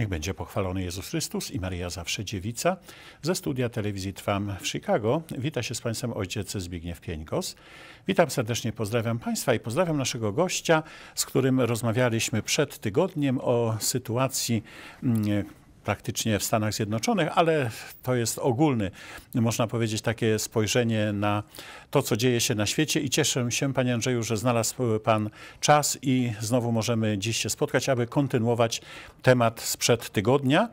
Niech będzie pochwalony Jezus Chrystus i Maria Zawsze Dziewica. Ze studia telewizji Trwam w Chicago wita się z Państwem ojciec Zbigniew Pieńkos. Witam serdecznie, pozdrawiam Państwa i pozdrawiam naszego gościa, z którym rozmawialiśmy przed tygodniem o sytuacji mm, praktycznie w Stanach Zjednoczonych, ale to jest ogólny, można powiedzieć, takie spojrzenie na to, co dzieje się na świecie i cieszę się, Panie Andrzeju, że znalazł Pan czas i znowu możemy dziś się spotkać, aby kontynuować temat sprzed tygodnia.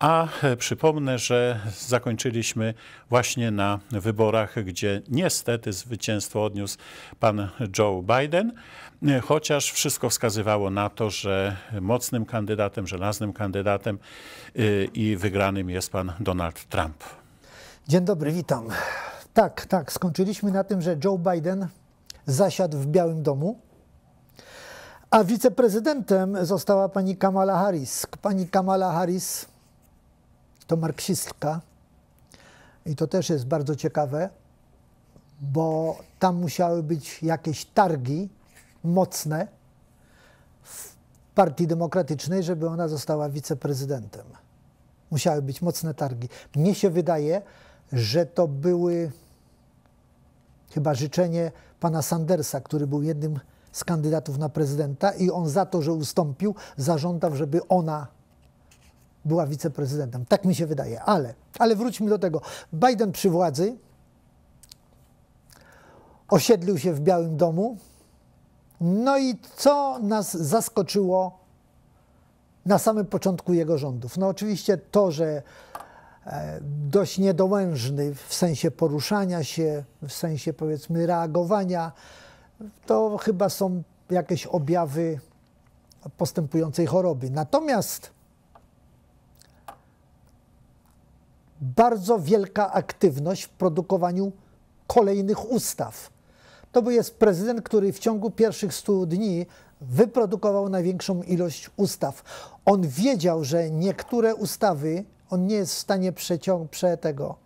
A e, przypomnę, że zakończyliśmy właśnie na wyborach, gdzie niestety zwycięstwo odniósł pan Joe Biden, e, chociaż wszystko wskazywało na to, że mocnym kandydatem, żelaznym kandydatem e, i wygranym jest pan Donald Trump. Dzień dobry, witam. Tak, tak, skończyliśmy na tym, że Joe Biden zasiadł w Białym Domu. A wiceprezydentem została pani Kamala Harris. Pani Kamala Harris to marksistka i to też jest bardzo ciekawe, bo tam musiały być jakieś targi mocne w Partii Demokratycznej, żeby ona została wiceprezydentem. Musiały być mocne targi. Mnie się wydaje, że to były chyba życzenie pana Sandersa, który był jednym z kandydatów na prezydenta i on za to, że ustąpił, zażądał, żeby ona była wiceprezydentem. Tak mi się wydaje, ale, ale wróćmy do tego. Biden przy władzy osiedlił się w Białym Domu. No i co nas zaskoczyło na samym początku jego rządów? No oczywiście to, że e, dość niedołężny w sensie poruszania się, w sensie powiedzmy reagowania, to chyba są jakieś objawy postępującej choroby. Natomiast bardzo wielka aktywność w produkowaniu kolejnych ustaw. To był jest prezydent, który w ciągu pierwszych 100 dni wyprodukował największą ilość ustaw. On wiedział, że niektóre ustawy on nie jest w stanie przeciąg, prze tego,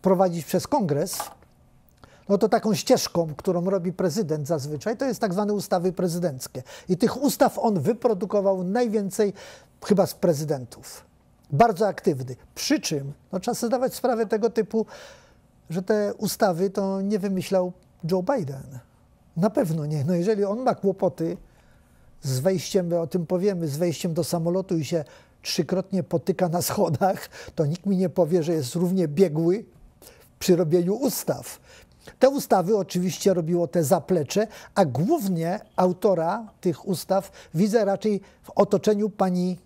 przeprowadzić przez kongres. No to taką ścieżką, którą robi prezydent zazwyczaj, to jest tak zwane ustawy prezydenckie. I tych ustaw on wyprodukował najwięcej chyba z prezydentów bardzo aktywny. Przy czym no, trzeba sobie zdawać sprawę tego typu, że te ustawy to nie wymyślał Joe Biden. Na pewno nie. No jeżeli on ma kłopoty z wejściem, o tym powiemy, z wejściem do samolotu i się trzykrotnie potyka na schodach, to nikt mi nie powie, że jest równie biegły przy robieniu ustaw. Te ustawy oczywiście robiło te zaplecze, a głównie autora tych ustaw widzę raczej w otoczeniu pani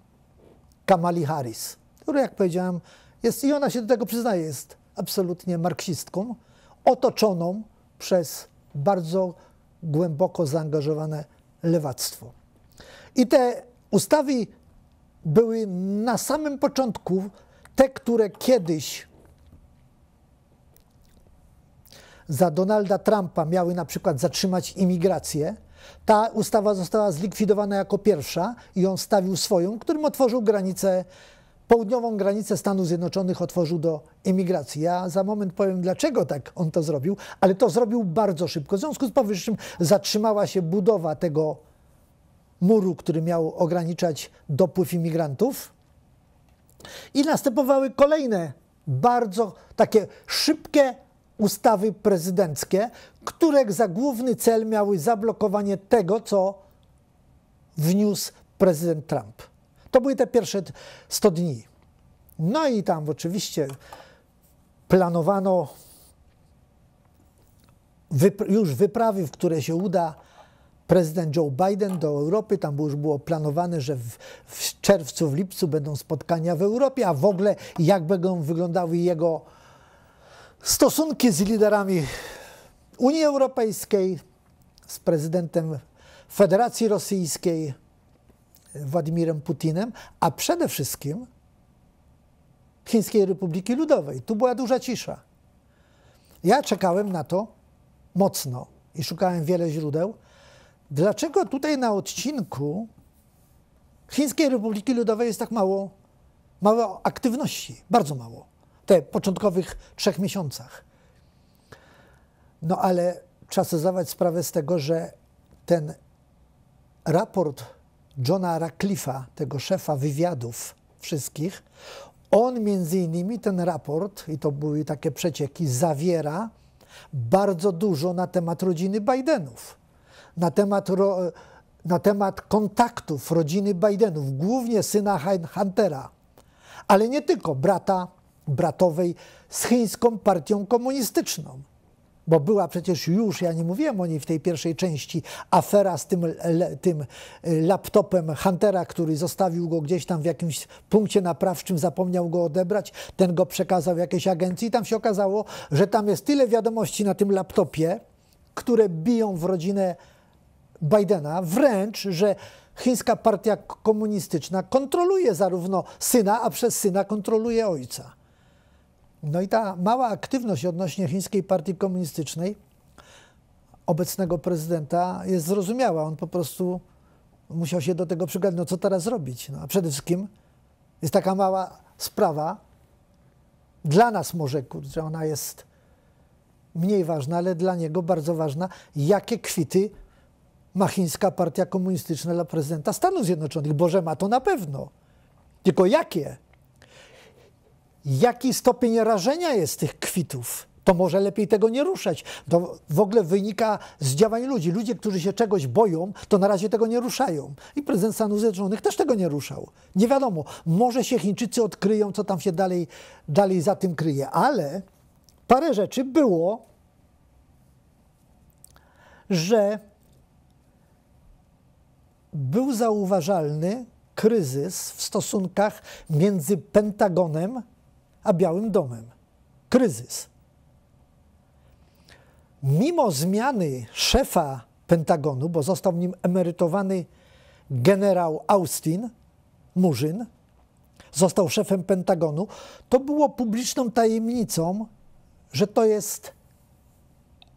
Kamali Harris, która, jak powiedziałem, jest, i ona się do tego przyznaje, jest absolutnie marksistką, otoczoną przez bardzo głęboko zaangażowane lewactwo. I te ustawy były na samym początku te, które kiedyś za Donalda Trumpa miały na przykład zatrzymać imigrację, ta ustawa została zlikwidowana jako pierwsza i on stawił swoją, którym otworzył granicę, południową granicę Stanów Zjednoczonych otworzył do emigracji. Ja za moment powiem, dlaczego tak on to zrobił, ale to zrobił bardzo szybko. W związku z powyższym zatrzymała się budowa tego muru, który miał ograniczać dopływ imigrantów. I następowały kolejne bardzo takie szybkie ustawy prezydenckie, które za główny cel miały zablokowanie tego, co wniósł prezydent Trump. To były te pierwsze 100 dni. No i tam oczywiście planowano już wyprawy, w które się uda prezydent Joe Biden do Europy. Tam już było planowane, że w, w, czerwcu, w lipcu będą spotkania w Europie, a w ogóle jak będą wyglądały jego stosunki z liderami Unii Europejskiej, z prezydentem Federacji Rosyjskiej, Władimirem Putinem, a przede wszystkim Chińskiej Republiki Ludowej. Tu była duża cisza. Ja czekałem na to mocno i szukałem wiele źródeł. Dlaczego tutaj na odcinku Chińskiej Republiki Ludowej jest tak mało, mało aktywności? Bardzo mało. Te początkowych trzech miesiącach. No ale trzeba sobie zdawać sprawę z tego, że ten raport Johna Radcliffe'a, tego szefa wywiadów wszystkich, on między innymi ten raport, i to były takie przecieki, zawiera bardzo dużo na temat rodziny Bidenów, na temat, ro, na temat kontaktów rodziny Bidenów, głównie syna Huntera, ale nie tylko brata bratowej z chińską partią komunistyczną bo była przecież już, ja nie mówiłem o niej w tej pierwszej części, afera z tym, le, tym y, laptopem Huntera, który zostawił go gdzieś tam w jakimś punkcie naprawczym, zapomniał go odebrać, ten go przekazał jakiejś agencji i tam się okazało, że tam jest tyle wiadomości na tym laptopie, które biją w rodzinę Bidena, wręcz, że chińska partia komunistyczna kontroluje zarówno syna, a przez syna kontroluje ojca. No i ta mała aktywność odnośnie Chińskiej Partii Komunistycznej obecnego prezydenta jest zrozumiała. On po prostu musiał się do tego przygadnąć, no co teraz robić. No, a przede wszystkim jest taka mała sprawa, dla nas może, że ona jest mniej ważna, ale dla niego bardzo ważna, jakie kwity ma Chińska Partia Komunistyczna dla prezydenta Stanów Zjednoczonych. Boże, ma to na pewno. Tylko jakie? jaki stopień rażenia jest tych kwitów, to może lepiej tego nie ruszać. To w ogóle wynika z działań ludzi. Ludzie, którzy się czegoś boją, to na razie tego nie ruszają. I prezydent Stanów Zjednoczonych też tego nie ruszał. Nie wiadomo, może się Chińczycy odkryją, co tam się dalej, dalej za tym kryje, ale parę rzeczy było, że był zauważalny kryzys w stosunkach między Pentagonem a Białym Domem. Kryzys. Mimo zmiany szefa Pentagonu, bo został nim emerytowany generał Austin, Murzyn, został szefem Pentagonu, to było publiczną tajemnicą, że to jest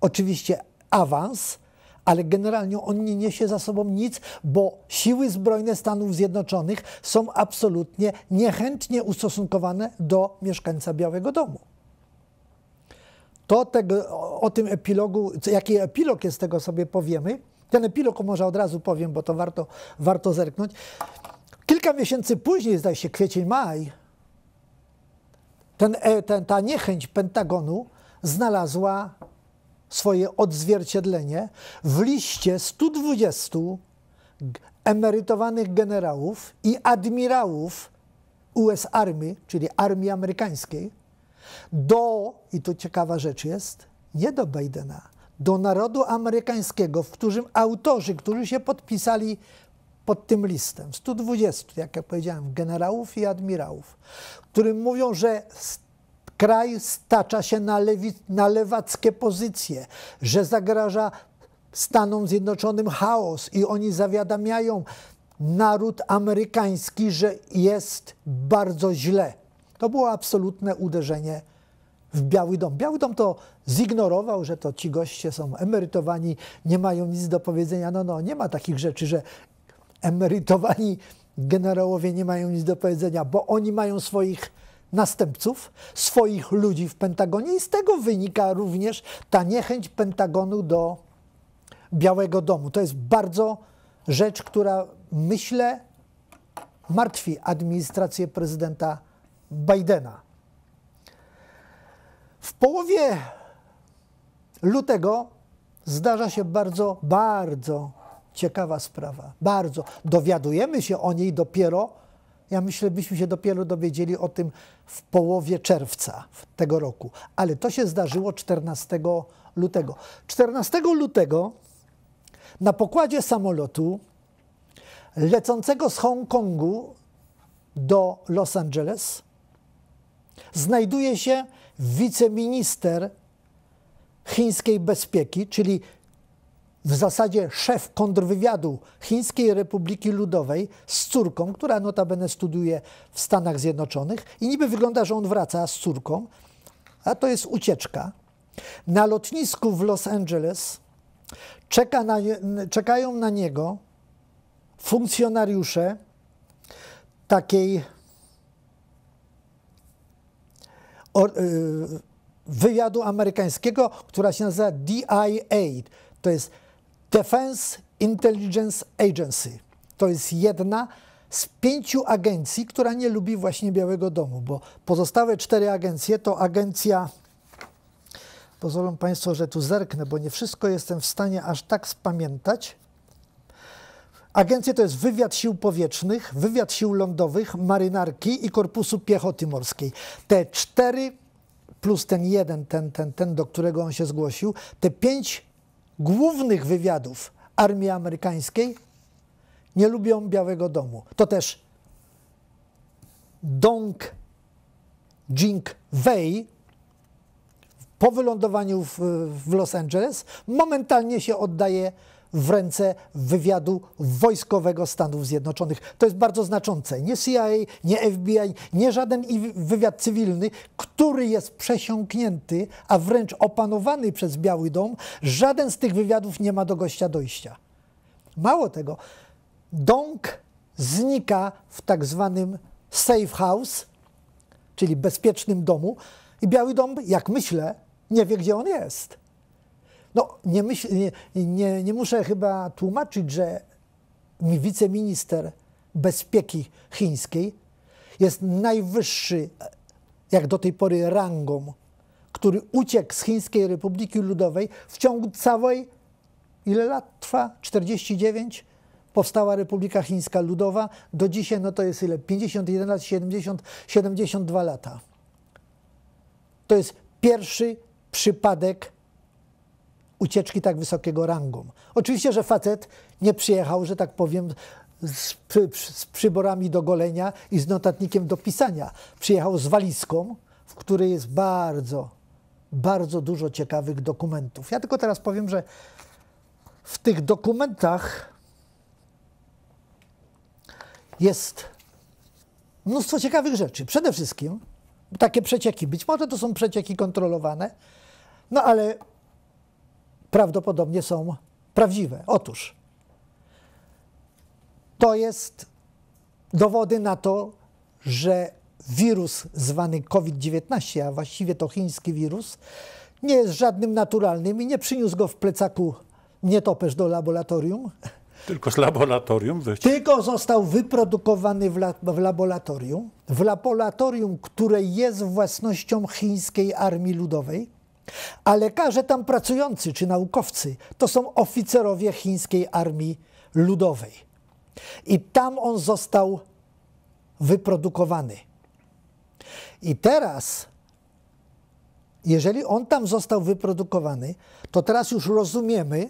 oczywiście awans, ale generalnie on nie niesie za sobą nic, bo siły zbrojne Stanów Zjednoczonych są absolutnie niechętnie ustosunkowane do mieszkańca Białego Domu. To tego, o tym epilogu, jaki epilog jest tego sobie powiemy. Ten epilog może od razu powiem, bo to warto, warto zerknąć. Kilka miesięcy później, zdaje się kwiecień, maj, ten, e, ten, ta niechęć Pentagonu znalazła swoje odzwierciedlenie w liście 120 emerytowanych generałów i admirałów US Army, czyli Armii Amerykańskiej, do, i tu ciekawa rzecz jest, nie do Bidena, do narodu amerykańskiego, w którym autorzy, którzy się podpisali pod tym listem, 120, jak ja powiedziałem, generałów i admirałów, którym mówią, że kraj stacza się na, lewi, na lewackie pozycje, że zagraża Stanom Zjednoczonym chaos i oni zawiadamiają naród amerykański, że jest bardzo źle. To było absolutne uderzenie w Biały Dom. Biały Dom to zignorował, że to ci goście są emerytowani, nie mają nic do powiedzenia. No, no, nie ma takich rzeczy, że emerytowani generałowie nie mają nic do powiedzenia, bo oni mają swoich następców, swoich ludzi w Pentagonie i z tego wynika również ta niechęć Pentagonu do Białego Domu. To jest bardzo rzecz, która myślę martwi administrację prezydenta Bidena. W połowie lutego zdarza się bardzo, bardzo ciekawa sprawa. Bardzo. Dowiadujemy się o niej dopiero ja myślę, byśmy się dopiero dowiedzieli o tym w połowie czerwca tego roku. Ale to się zdarzyło 14 lutego. 14 lutego na pokładzie samolotu lecącego z Hongkongu do Los Angeles znajduje się wiceminister chińskiej bezpieki, czyli w zasadzie szef kontrwywiadu Chińskiej Republiki Ludowej z córką, która notabene studiuje w Stanach Zjednoczonych i niby wygląda, że on wraca z córką, a to jest ucieczka. Na lotnisku w Los Angeles czeka na, czekają na niego funkcjonariusze takiej y, wywiadu amerykańskiego, która się nazywa DIA. To jest Defense Intelligence Agency. To jest jedna z pięciu agencji, która nie lubi właśnie Białego Domu, bo pozostałe cztery agencje to agencja. Pozwolą Państwo, że tu zerknę, bo nie wszystko jestem w stanie aż tak spamiętać. Agencje to jest wywiad sił powietrznych, wywiad sił lądowych, marynarki i korpusu piechoty morskiej. Te cztery plus ten jeden, ten, ten, ten, do którego on się zgłosił, te pięć głównych wywiadów armii amerykańskiej nie lubią Białego Domu. To też Dong Jing-wei po wylądowaniu w, w Los Angeles momentalnie się oddaje w ręce wywiadu wojskowego Stanów Zjednoczonych. To jest bardzo znaczące. Nie CIA, nie FBI, nie żaden wywiad cywilny, który jest przesiąknięty, a wręcz opanowany przez Biały Dom, żaden z tych wywiadów nie ma do gościa dojścia. Mało tego, Dong znika w tak zwanym safe house, czyli bezpiecznym domu, i Biały Dom, jak myślę, nie wie, gdzie on jest. No, nie, myśl, nie, nie, nie muszę chyba tłumaczyć, że wiceminister bezpieki chińskiej jest najwyższy, e, jak do tej pory, rangą, który uciekł z Chińskiej Republiki Ludowej w ciągu całej, ile lat trwa? 49? Powstała Republika Chińska Ludowa. Do dzisiaj, no to jest ile? 51 lat, 70, 72 lata. To jest pierwszy przypadek ucieczki tak wysokiego rangu. Oczywiście, że facet nie przyjechał, że tak powiem, z, przy, z, przyborami do golenia i z notatnikiem do pisania. Przyjechał z walizką, w której jest bardzo, bardzo dużo ciekawych dokumentów. Ja tylko teraz powiem, że w tych dokumentach jest mnóstwo ciekawych rzeczy. Przede wszystkim takie przecieki, być może to są przecieki kontrolowane, no ale prawdopodobnie są prawdziwe. Otóż to jest dowody na to, że wirus zwany COVID-19, a właściwie to chiński wirus, nie jest żadnym naturalnym i nie przyniósł go w plecaku nietoperz do laboratorium. Tylko z laboratorium Tylko został wyprodukowany w, la w laboratorium. W laboratorium, które jest własnością chińskiej armii ludowej a lekarze tam pracujący czy naukowcy to są oficerowie chińskiej armii ludowej. I tam on został wyprodukowany. I teraz, jeżeli on tam został wyprodukowany, to teraz już rozumiemy,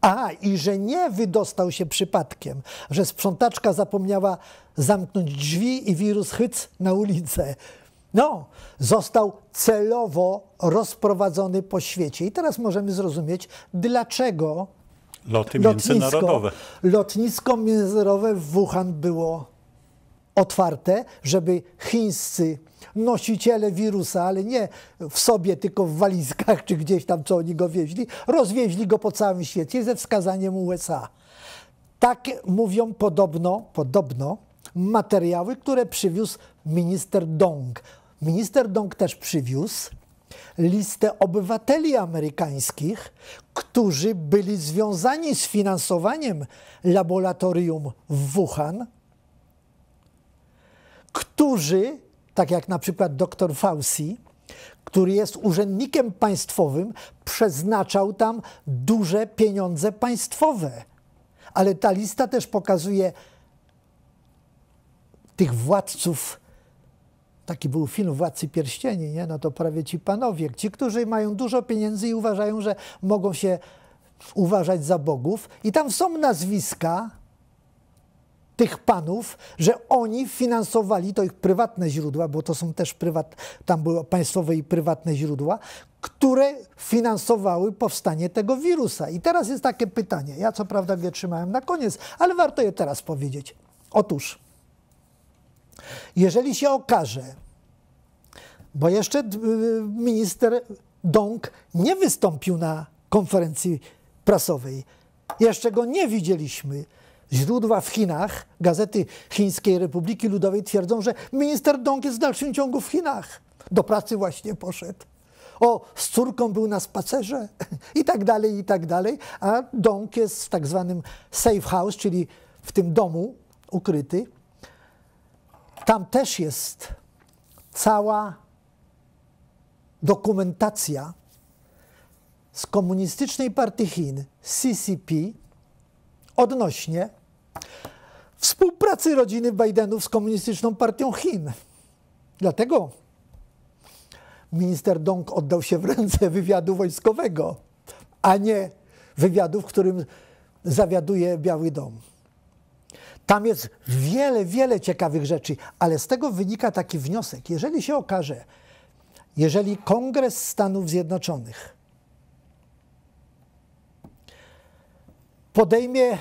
a i że nie wydostał się przypadkiem, że sprzątaczka zapomniała zamknąć drzwi i wirus hyc na ulicę. No, został celowo rozprowadzony po świecie. I teraz możemy zrozumieć, dlaczego Loty międzynarodowe. Lotnisko, lotnisko międzynarodowe w Wuhan było otwarte, żeby chińscy nosiciele wirusa, ale nie w sobie, tylko w walizkach czy gdzieś tam, co oni go wieźli, rozwieźli go po całym świecie ze wskazaniem USA. Tak mówią podobno, podobno materiały, które przywiózł minister Dong. Minister Dong też przywiózł listę obywateli amerykańskich, którzy byli związani z finansowaniem laboratorium w Wuhan, którzy, tak jak na przykład dr Fauci, który jest urzędnikiem państwowym, przeznaczał tam duże pieniądze państwowe. Ale ta lista też pokazuje tych władców, taki był film Władcy Pierścieni, nie? no to prawie ci panowie, ci, którzy mają dużo pieniędzy i uważają, że mogą się uważać za bogów i tam są nazwiska tych panów, że oni finansowali, to ich prywatne źródła, bo to są też prywat, tam były państwowe i prywatne źródła, które finansowały powstanie tego wirusa. I teraz jest takie pytanie, ja co prawda je trzymałem na koniec, ale warto je teraz powiedzieć. Otóż... Jeżeli się okaże, bo jeszcze y, minister Dong nie wystąpił na konferencji prasowej, jeszcze go nie widzieliśmy. Źródła w Chinach, gazety Chińskiej Republiki Ludowej twierdzą, że minister Dong jest w dalszym ciągu w Chinach. Do pracy właśnie poszedł. O, z córką był na spacerze i tak dalej, i tak dalej. A Dong jest w tak zwanym safe house, czyli w tym domu ukryty. Tam też jest cała dokumentacja z komunistycznej partii Chin, CCP, odnośnie współpracy rodziny Bidenów z komunistyczną partią Chin. Dlatego minister Dong oddał się w ręce wywiadu wojskowego, a nie wywiadu, w którym zawiaduje Biały Dom. Tam jest wiele, wiele ciekawych rzeczy, ale z tego wynika taki wniosek. Jeżeli się okaże, jeżeli Kongres Stanów Zjednoczonych podejmie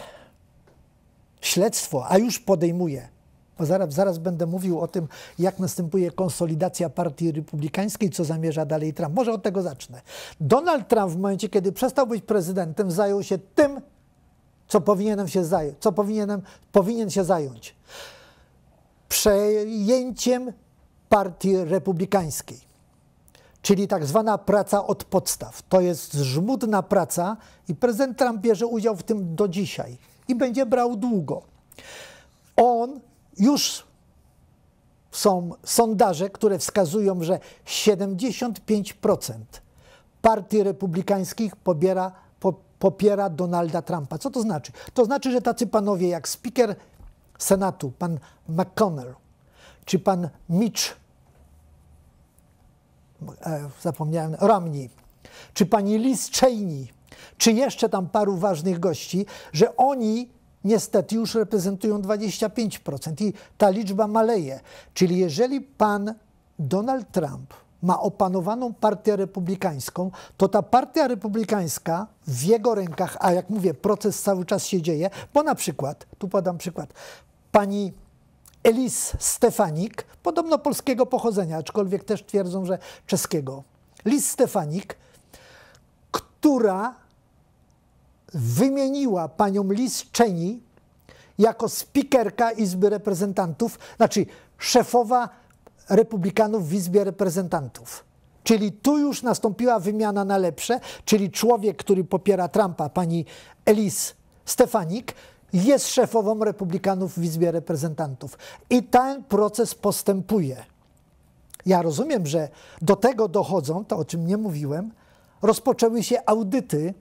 śledztwo, a już podejmuje, bo zaraz, zaraz będę mówił o tym, jak następuje konsolidacja partii republikańskiej, co zamierza dalej Trump. Może od tego zacznę. Donald Trump w momencie, kiedy przestał być prezydentem, zajął się tym, co powinienem się zająć, co powinienem, powinien się zająć. Przejęciem partii republikańskiej, czyli tak zwana praca od podstaw. To jest żmudna praca i prezydent Trump bierze udział w tym do dzisiaj i będzie brał długo. On już są sondaże, które wskazują, że 75% partii republikańskich pobiera popiera Donalda Trumpa. Co to znaczy? To znaczy, że tacy panowie jak speaker Senatu, pan McConnell, czy pan Mitch, e, zapomniałem, Romney, czy pani Liz Cheney, czy jeszcze tam paru ważnych gości, że oni niestety już reprezentują 25% i ta liczba maleje. Czyli jeżeli pan Donald Trump ma opanowaną partię republikańską, to ta partia republikańska w jego rękach, a jak mówię, proces cały czas się dzieje, bo na przykład, tu podam przykład, pani Elis Stefanik, podobno polskiego pochodzenia, aczkolwiek też twierdzą, że czeskiego. Lis Stefanik, która wymieniła panią Liz Cheney jako spikerka Izby Reprezentantów, znaczy szefowa republikanów w Izbie Reprezentantów. Czyli tu już nastąpiła wymiana na lepsze, czyli człowiek, który popiera Trumpa, pani Elis Stefanik, jest szefową republikanów w Izbie Reprezentantów. I ten proces postępuje. Ja rozumiem, że do tego dochodzą, to o czym nie mówiłem, rozpoczęły się audyty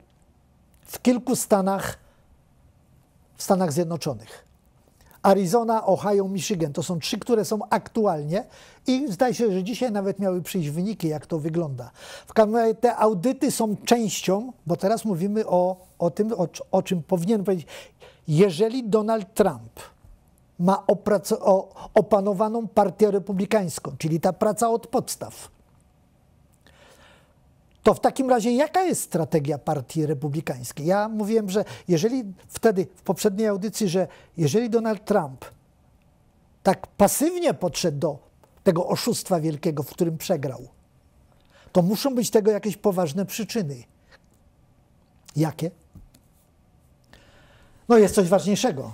w kilku stanach, w Stanach Zjednoczonych. Arizona, Ohio, Michigan. To są trzy, które są aktualnie i zdaje się, że dzisiaj nawet miały przyjść wyniki, jak to wygląda. W każdym razie te audyty są częścią, bo teraz mówimy o, o tym, o, o czym powinien powiedzieć. Jeżeli Donald Trump ma opanowaną partię republikańską, czyli ta praca od podstaw, to w takim razie jaka jest strategia partii republikańskiej? Ja mówiłem, że jeżeli wtedy w poprzedniej audycji, że jeżeli Donald Trump tak pasywnie podszedł do tego oszustwa wielkiego, w którym przegrał, to muszą być tego jakieś poważne przyczyny. Jakie? No jest coś ważniejszego.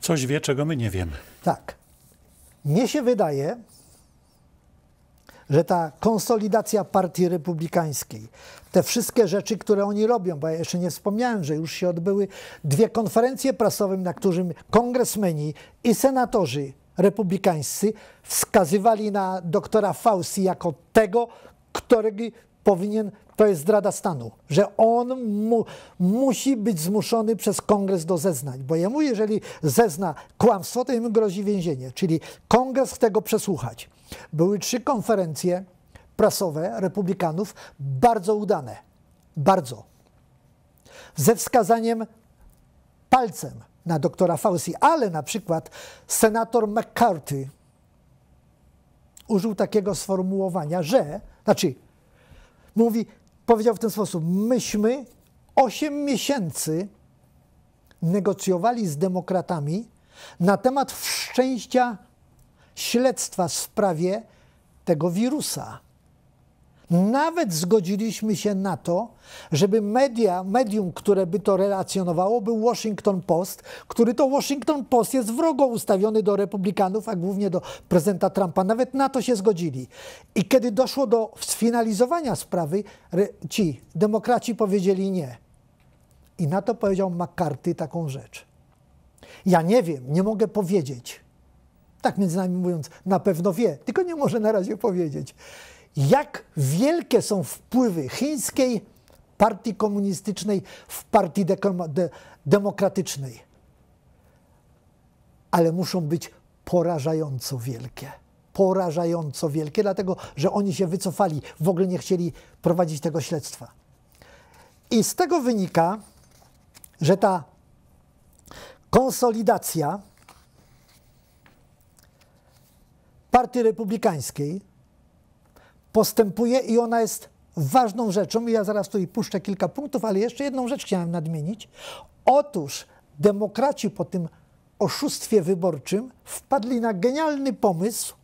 Coś wie, czego my nie wiemy. Tak. Mnie się wydaje, że ta konsolidacja partii republikańskiej, te wszystkie rzeczy, które oni robią, bo ja jeszcze nie wspomniałem, że już się odbyły dwie konferencje prasowe, na którym kongresmeni i senatorzy republikańscy wskazywali na doktora Fauci jako tego, który powinien, to jest zdrada stanu, że on mu, musi być zmuszony przez kongres do zeznań, bo jemu jeżeli zezna kłamstwo, to im grozi więzienie, czyli kongres chce go przesłuchać. Były trzy konferencje prasowe republikanów, bardzo udane, bardzo, ze wskazaniem palcem na doktora Fauci, ale na przykład senator McCarthy użył takiego sformułowania, że, znaczy mówi, powiedział w ten sposób: Myśmy 8 miesięcy negocjowali z demokratami na temat wszczęcia śledztwa w sprawie tego wirusa. Nawet zgodziliśmy się na to, żeby media, medium, które by to relacjonowało, był Washington Post, który to Washington Post jest wrogo ustawiony do republikanów, a głównie do prezydenta Trumpa. Nawet na to się zgodzili. I kiedy doszło do sfinalizowania sprawy, ci demokraci powiedzieli nie. I na to powiedział McCarthy taką rzecz. Ja nie wiem, nie mogę powiedzieć. Tak między nami mówiąc, na pewno wie, tylko nie może na razie powiedzieć jak wielkie są wpływy chińskiej partii komunistycznej w partii de de demokratycznej. Ale muszą być porażająco wielkie. Porażająco wielkie, dlatego że oni się wycofali, w ogóle nie chcieli prowadzić tego śledztwa. I z tego wynika, że ta konsolidacja Partii Republikańskiej postępuje i ona jest ważną rzeczą. I ja zaraz tu i puszczę kilka punktów, ale jeszcze jedną rzecz chciałem nadmienić. Otóż demokraci po tym oszustwie wyborczym wpadli na genialny pomysł,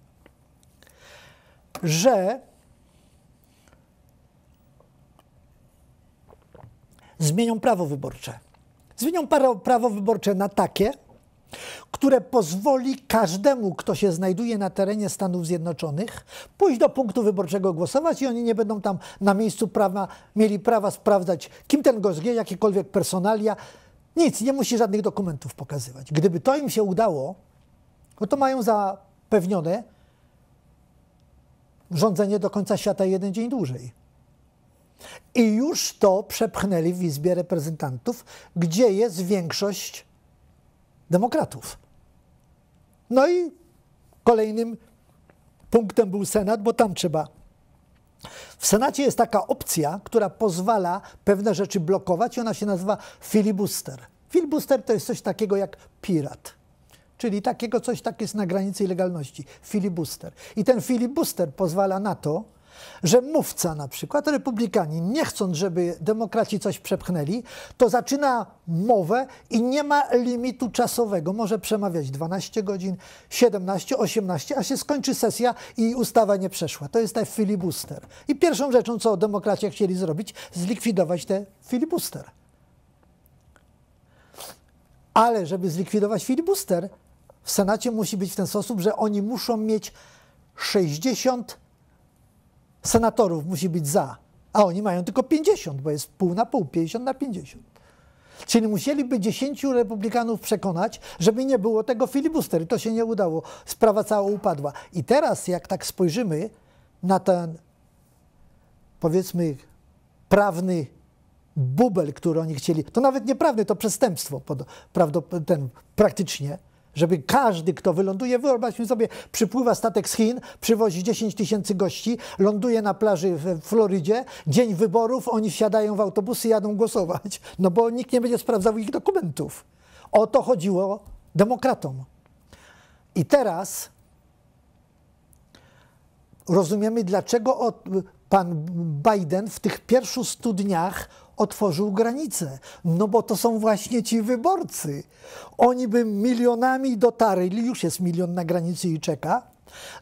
że zmienią prawo wyborcze. Zmienią prawo wyborcze na takie, które pozwoli każdemu, kto się znajduje na terenie Stanów Zjednoczonych, pójść do punktu wyborczego głosować i oni nie będą tam na miejscu prawa mieli prawa sprawdzać, kim ten gość jest, jakiekolwiek personalia. Nic, nie musi żadnych dokumentów pokazywać. Gdyby to im się udało, bo no to mają zapewnione rządzenie do końca świata jeden dzień dłużej. I już to przepchnęli w Izbie Reprezentantów, gdzie jest większość demokratów. No i kolejnym punktem był Senat, bo tam trzeba. W Senacie jest taka opcja, która pozwala pewne rzeczy blokować i ona się nazywa filibuster. Filibuster to jest coś takiego jak pirat czyli takiego coś, tak jest na granicy legalności, filibuster. I ten filibuster pozwala na to, że mówca na przykład, republikanin, nie chcąc, żeby demokraci coś przepchnęli, to zaczyna mowę i nie ma limitu czasowego. Może przemawiać 12 godzin, 17, 18, a się skończy sesja i ustawa nie przeszła. To jest ten filibuster. I pierwszą rzeczą, co demokraci chcieli zrobić, zlikwidować ten filibuster. Ale żeby zlikwidować filibuster, w Senacie musi być w ten sposób, że oni muszą mieć 60 senatorów musi być za, a oni mają tylko 50, bo jest pół na pół, 50 na 50. Czyli musieliby 10 republikanów przekonać, żeby nie było tego filibustery. To się nie udało. Sprawa cała upadła. I teraz, jak tak spojrzymy na ten, powiedzmy, prawny bubel, który oni chcieli, to nawet nieprawny, to przestępstwo, pod, ten, praktycznie, żeby każdy, kto wyląduje, wyobraźmy sobie, przypływa statek z Chin, przywozi 10 tysięcy gości, ląduje na plaży w Florydzie, dzień wyborów, oni wsiadają w autobusy, i jadą głosować, no bo nikt nie będzie sprawdzał ich dokumentów. O to chodziło demokratom. I teraz rozumiemy, dlaczego pan Biden w tych pierwszych 100 dniach otworzył granice. No bo to są właśnie ci wyborcy. Oni by milionami dotarli, już jest milion na granicy i czeka,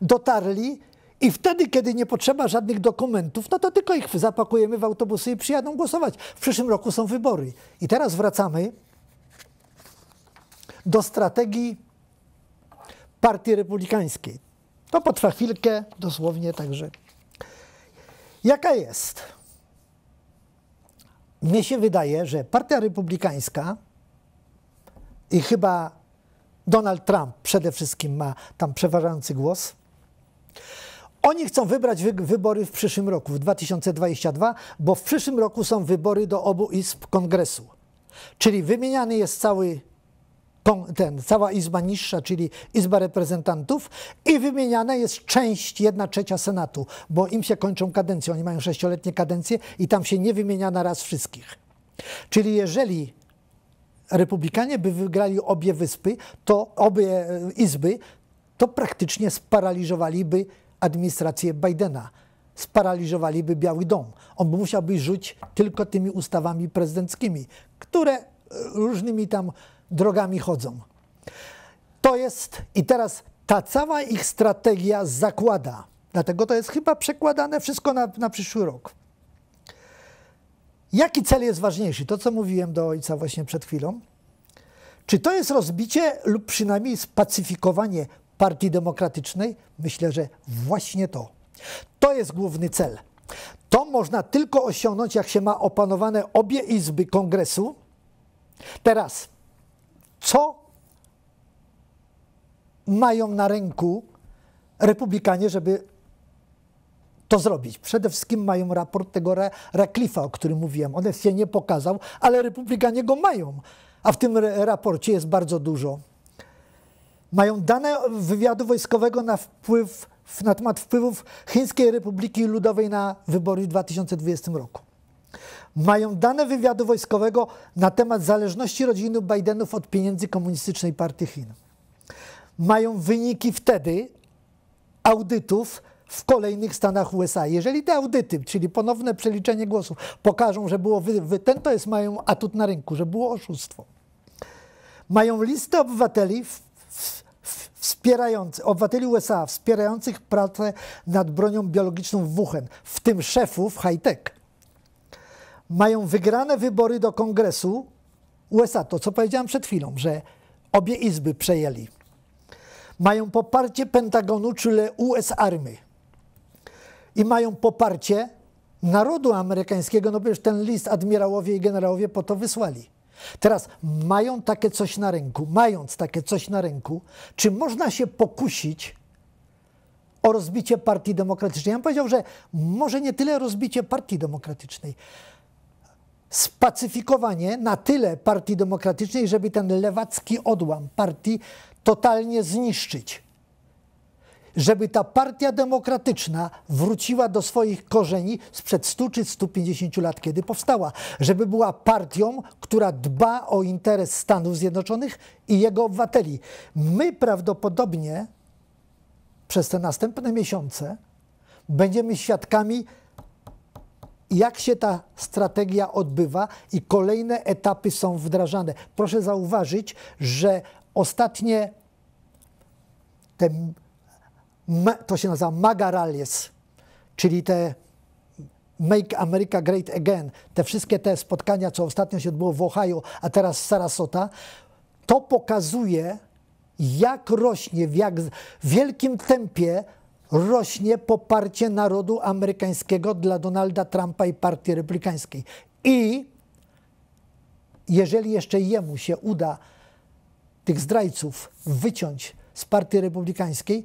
dotarli i wtedy, kiedy nie potrzeba żadnych dokumentów, no to tylko ich zapakujemy w autobusy i przyjadą głosować. W przyszłym roku są wybory. I teraz wracamy do strategii Partii Republikańskiej. To potrwa chwilkę, dosłownie także. Jaka jest? mnie się wydaje, że Partia Republikańska i chyba Donald Trump przede wszystkim ma tam przeważający głos. Oni chcą wybrać wy wybory w przyszłym roku, w 2022, bo w przyszłym roku są wybory do obu izb kongresu. Czyli wymieniany jest cały ten, cała Izba Niższa, czyli Izba Reprezentantów i wymieniana jest część, jedna trzecia Senatu, bo im się kończą kadencje, oni mają sześcioletnie kadencje i tam się nie wymienia na raz wszystkich. Czyli jeżeli republikanie by wygrali obie wyspy, to obie e, izby, to praktycznie sparaliżowaliby administrację Bidena sparaliżowaliby Biały Dom. On by musiał być żyć tylko tymi ustawami prezydenckimi, które e, różnymi tam drogami chodzą. To jest i teraz ta cała ich strategia zakłada, dlatego to jest chyba przekładane wszystko na, na przyszły rok. Jaki cel jest ważniejszy? To, co mówiłem do ojca właśnie przed chwilą. Czy to jest rozbicie lub przynajmniej spacyfikowanie Partii Demokratycznej? Myślę, że właśnie to. To jest główny cel. To można tylko osiągnąć, jak się ma opanowane obie izby kongresu. Teraz co mają na ręku republikanie, żeby to zrobić. Przede wszystkim mają raport tego Rakliffa, o którym mówiłem. On się nie pokazał, ale republikanie go mają. A w tym raporcie jest bardzo dużo. Mają dane wywiadu wojskowego na wpływ na temat wpływów Chińskiej Republiki Ludowej na wybory w 2020 roku mają dane wywiadu wojskowego na temat zależności rodziny Bidenów od pieniędzy Komunistycznej Partii Chin. Mają wyniki wtedy audytów w kolejnych stanach USA. Jeżeli te audyty, czyli ponowne przeliczenie głosów, pokażą, że było wy, wy, ten to jest mają atut na rynku, że było oszustwo. Mają listę obywateli w, w, wspierających, obywateli USA wspierających pracę nad bronią biologiczną w Wuchen, w tym szefów high-tech mają wygrane wybory do kongresu USA, to co powiedziałem przed chwilą, że obie izby przejęli. Mają poparcie Pentagonu, czyli US Army. I mają poparcie narodu amerykańskiego, no przecież ten list admirałowie i generałowie po to wysłali. Teraz mają takie coś na ręku, mając takie coś na ręku, czy można się pokusić o rozbicie partii demokratycznej? Ja bym powiedział, że może nie tyle rozbicie partii demokratycznej, spacyfikowanie na tyle Partii Demokratycznej, żeby ten lewacki odłam partii totalnie zniszczyć. Żeby ta partia demokratyczna wróciła do swoich korzeni sprzed 100 czy 150 lat, kiedy powstała. Żeby była partią, która dba o interes Stanów Zjednoczonych i jego obywateli. My prawdopodobnie przez te następne miesiące będziemy świadkami jak się ta strategia odbywa i kolejne etapy są wdrażane. Proszę zauważyć, że ostatnie te, to się nazywa MAGA rallies, czyli te Make America Great Again, te wszystkie te spotkania, co ostatnio się odbyło w Ohio, a teraz w Sarasota, to pokazuje, jak rośnie, w jak wielkim tempie rośnie poparcie narodu amerykańskiego dla Donalda Trumpa i Partii Republikańskiej. I jeżeli jeszcze jemu się uda tych zdrajców wyciąć z Partii Republikańskiej,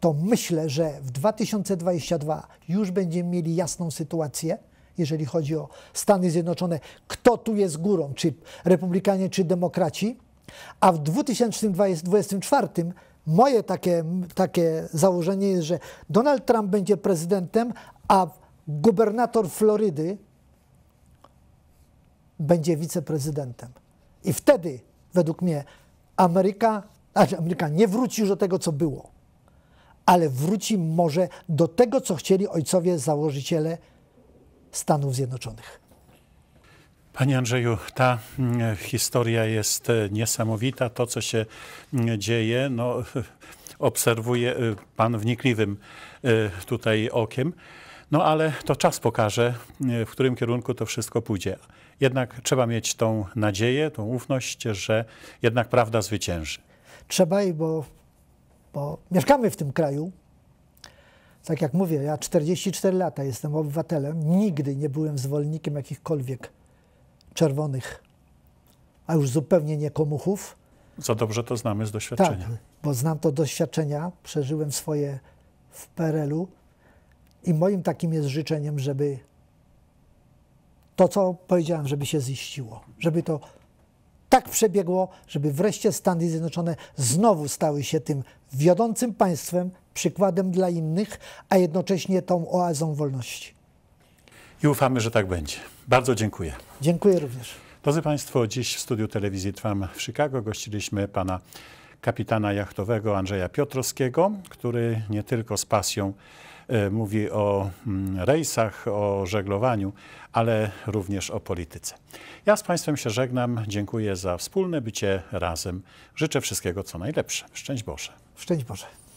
to myślę, że w 2022 już będziemy mieli jasną sytuację, jeżeli chodzi o Stany Zjednoczone, kto tu jest górą, czy Republikanie, czy Demokraci, a w 2024 moje takie, takie założenie jest, że Donald Trump będzie prezydentem, a gubernator Florydy będzie wiceprezydentem. I wtedy, według mnie, Ameryka, znaczy Ameryka nie wróci już do tego, co było, ale wróci może do tego, co chcieli ojcowie założyciele Stanów Zjednoczonych. Panie Andrzeju, ta mm, historia jest e, niesamowita. To, co się mm, dzieje, no, obserwuje e, Pan wnikliwym e, tutaj okiem. No ale to czas pokaże, w którym kierunku to wszystko pójdzie. Jednak trzeba mieć tą nadzieję, tą ufność, że jednak prawda zwycięży. Trzeba i bo, bo mieszkamy w tym kraju. Tak jak mówię, ja 44 lata jestem obywatelem, nigdy nie byłem zwolennikiem jakichkolwiek czerwonych, a już zupełnie nie komuchów. Za dobrze to znamy z doświadczenia. Tak, bo znam to doświadczenia, przeżyłem swoje w PRL-u i moim takim jest życzeniem, żeby to, co powiedziałem, żeby się ziściło, żeby to tak przebiegło, żeby wreszcie Stany Zjednoczone znowu stały się tym wiodącym państwem, przykładem dla innych, a jednocześnie tą oazą wolności i ufamy, że tak będzie. Bardzo dziękuję. Dziękuję również. Drodzy Państwo, dziś w studiu telewizji Trwam w Chicago gościliśmy pana kapitana jachtowego Andrzeja Piotrowskiego, który nie tylko z pasją e, mówi o mm, rejsach, o żeglowaniu, ale również o polityce. Ja z Państwem się żegnam. Dziękuję za wspólne bycie razem. Życzę wszystkiego co najlepsze. Szczęść Boże. Szczęść Boże.